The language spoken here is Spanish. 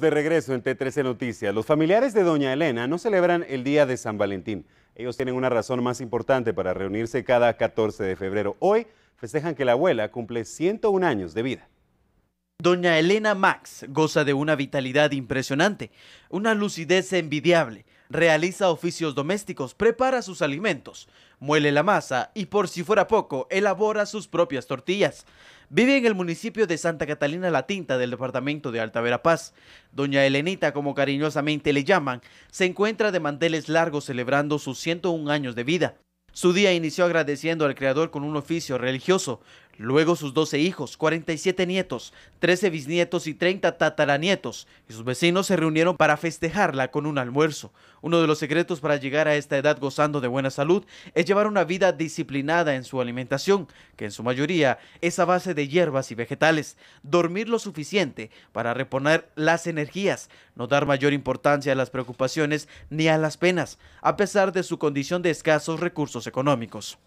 de regreso en T13 Noticias. Los familiares de Doña Elena no celebran el Día de San Valentín. Ellos tienen una razón más importante para reunirse cada 14 de febrero. Hoy festejan que la abuela cumple 101 años de vida. Doña Elena Max goza de una vitalidad impresionante, una lucidez envidiable realiza oficios domésticos, prepara sus alimentos, muele la masa y por si fuera poco, elabora sus propias tortillas. Vive en el municipio de Santa Catalina La Tinta del departamento de Alta Verapaz. Doña Elenita, como cariñosamente le llaman, se encuentra de manteles largos celebrando sus 101 años de vida. Su día inició agradeciendo al Creador con un oficio religioso, Luego sus 12 hijos, 47 nietos, 13 bisnietos y 30 tataranietos, y sus vecinos se reunieron para festejarla con un almuerzo. Uno de los secretos para llegar a esta edad gozando de buena salud es llevar una vida disciplinada en su alimentación, que en su mayoría es a base de hierbas y vegetales, dormir lo suficiente para reponer las energías, no dar mayor importancia a las preocupaciones ni a las penas, a pesar de su condición de escasos recursos económicos.